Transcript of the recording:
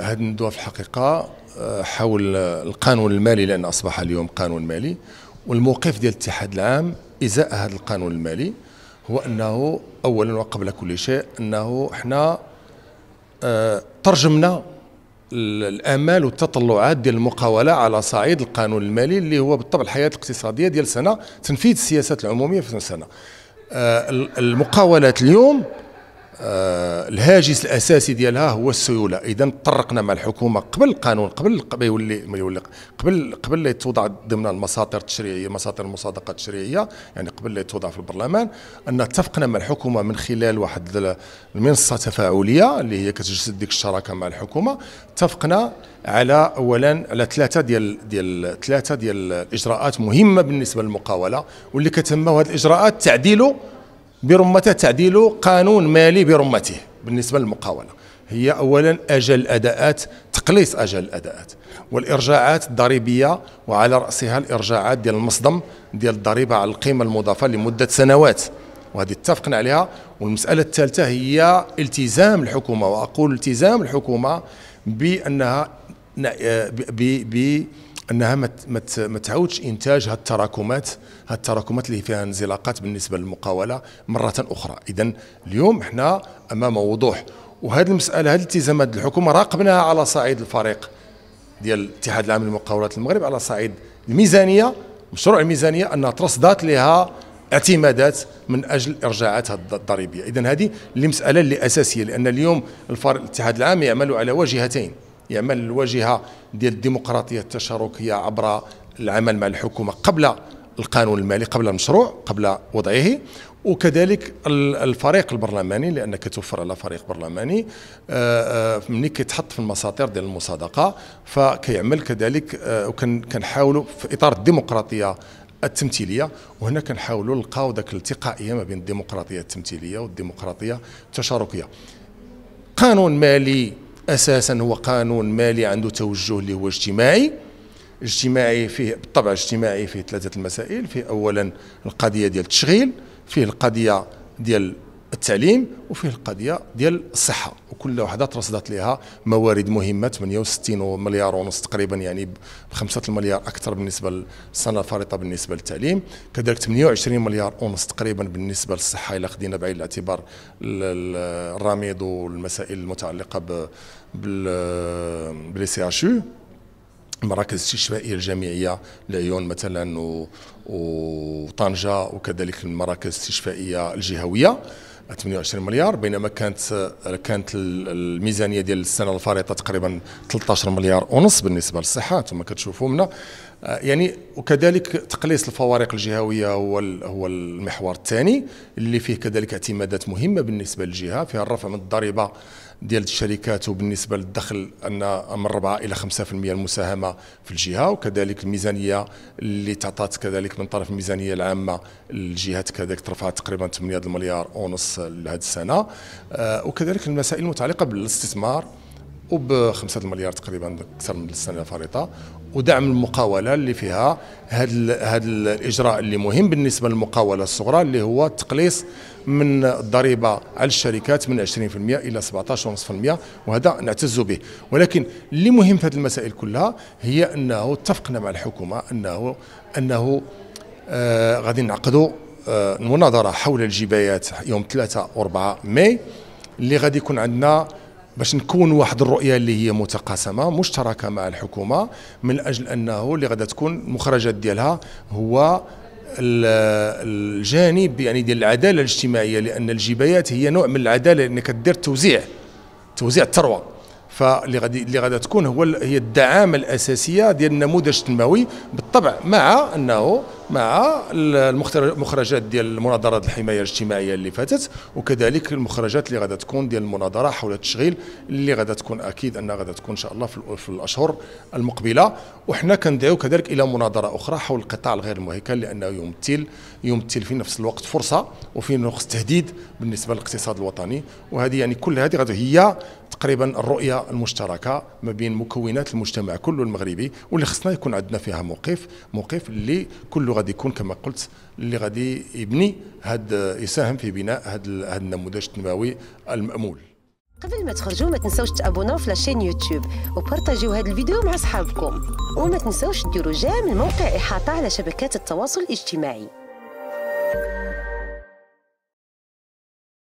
هذه الندوة في الحقيقة آه، حول القانون المالي لأن أصبح اليوم قانون مالي والموقف ديال الاتحاد العام إزاء هذا القانون المالي هو أنه أولا وقبل كل شيء أنه احنا آه، ترجمنا الامال والتطلعات ديال المقاوله على صعيد القانون المالي اللي هو بالطبع الحياه الاقتصاديه ديال سنه تنفيذ السياسات العموميه في سنه آه، المقاولات اليوم آه، الهاجس الاساسي ديالها هو السيوله اذا طرقنا مع الحكومه قبل القانون قبل ما يولي ما يولي قبل قبل لا توضع ضمن المساطر التشريعيه مساطر المصادقه التشريعيه يعني قبل لا توضع في البرلمان ان اتفقنا مع الحكومه من خلال واحد المنصه تفاعليه اللي هي كتجسد ديك الشراكه مع الحكومه اتفقنا على اولا على ثلاثه ديال ديال ثلاثه ديال الاجراءات مهمه بالنسبه للمقاوله واللي كتم هذه الاجراءات تعديله برمته تعديله قانون مالي برمته بالنسبه للمقاوله هي اولا اجل الاداءات تقليص اجل الاداءات والارجاعات الضريبيه وعلى راسها الارجاعات ديال المصدم ديال الضريبه على القيمه المضافه لمده سنوات وهذه اتفقنا عليها والمساله الثالثه هي التزام الحكومه واقول التزام الحكومه بانها آه، ب انها ما تعاودش انتاج هالتراكمات التراكمات التراكمات اللي فيها انزلاقات بالنسبه للمقاوله مره اخرى اذا اليوم احنا امام وضوح وهذه المساله هذه الالتزامات الحكومه راقبناها على صعيد الفريق ديال الاتحاد العام للمقاولات المغرب على صعيد الميزانيه مشروع الميزانيه انها ترصدات لها اعتمادات من اجل ارجاعات الضريبيه اذا هذه اللي مساله اللي اساسيه لان اليوم الفريق الاتحاد العام يعمل على واجهتين يعمل الواجهه ديال الديمقراطيه التشاركيه عبر العمل مع الحكومه قبل القانون المالي قبل المشروع قبل وضعه وكذلك الفريق البرلماني لان كتوفر على فريق برلماني آه، آه، ملي كيتحط في المساطير ديال المصادقه فكيعمل كذلك آه، وكنحاولوا في اطار الديمقراطيه التمثيليه وهنا كنحاولوا نلقاو ذاك الالتقائيه ما بين الديمقراطيه التمثيليه والديمقراطيه التشاركيه قانون مالي اساسا هو قانون مالي عنده توجه اللي هو اجتماعي اجتماعي فيه بالطبع اجتماعي فيه ثلاثه المسائل فيه اولا القضيه ديال التشغيل فيه القضيه ديال التعليم وفيه القضيه ديال الصحه وكل وحده ترصدت لها موارد مهمه 68 مليار ونص تقريبا يعني ب 5 المليار اكثر بالنسبه للسنه الفارطه بالنسبه للتعليم كذلك 28 مليار ونص تقريبا بالنسبه للصحه الا خدينا بعين الاعتبار الراميد والمسائل المتعلقه ب باللي سي اش إيه يو المراكز الاستشفائيه الجامعيه العيون مثلا وطنجه وكذلك المراكز الاستشفائيه الجهويه 28 مليار بينما كانت كانت الميزانيه ديال السنه الفارطه تقريبا 13 مليار ونص بالنسبه للصحه ثم كتشوفوا منا آه، يعني وكذلك تقليص الفوارق الجهويه هو هو المحور الثاني اللي فيه كذلك اعتمادات مهمه بالنسبه للجهه فيها الرفع من الضريبه ديال الشركات وبالنسبه للدخل ان من 4 الى 5% المساهمه في الجهه وكذلك الميزانيه اللي تعطات كذلك من طرف الميزانيه العامه للجهات كذلك ترفع تقريبا 8 مليار ونص لهذه السنه آه، وكذلك المسائل المتعلقه بالاستثمار وبخمسة مليار تقريبا اكثر من السنه الفريطه ودعم المقاوله اللي فيها هذا هذا الاجراء اللي مهم بالنسبه للمقاوله الصغرى اللي هو التقليص من الضريبه على الشركات من 20% الى 17.5% وهذا نعتز به ولكن اللي مهم في هذه المسائل كلها هي انه اتفقنا مع الحكومه انه انه آه غادي نعقدوا آه مناظره حول الجبايات يوم 3 و 4 ماي اللي غادي يكون عندنا باش نكون واحد الرؤيه اللي هي متقاسمه مشتركه مع الحكومه من اجل انه اللي غادا تكون المخرجات ديالها هو الجانب يعني ديال العداله الاجتماعيه لان الجبايات هي نوع من العداله لأنك كدير توزيع توزيع الثروه فاللي غادي اللي غادي تكون هو هي الدعامه الاساسيه ديال النموذج التنموي بالطبع مع انه مع المخرجات ديال المناظره الحمايه الاجتماعيه اللي فاتت وكذلك المخرجات اللي غادا تكون ديال المناظره حول التشغيل اللي غادا تكون اكيد انها غادا تكون ان شاء الله في الاشهر المقبله وحنا كندعو كذلك الى مناظره اخرى حول القطاع الغير المهيكل لانه يمثل يمثل في نفس الوقت فرصه وفي نفس تهديد بالنسبه للاقتصاد الوطني وهذه يعني كل هذه هي تقريبا الرؤيه المشتركه ما بين مكونات المجتمع كله المغربي واللي خصنا يكون عندنا فيها موقف موقف اللي كله غادي يكون كما قلت اللي غادي يبني هاد يساهم في بناء هاد, النموذج التنموي المامول قبل ما تخرجوا ما تنساوش تابوناو في لاشين يوتيوب وبارطاجيو هذا الفيديو مع صحابكم وما تنساوش ديروا جيم الموقع احاطه على شبكات التواصل الاجتماعي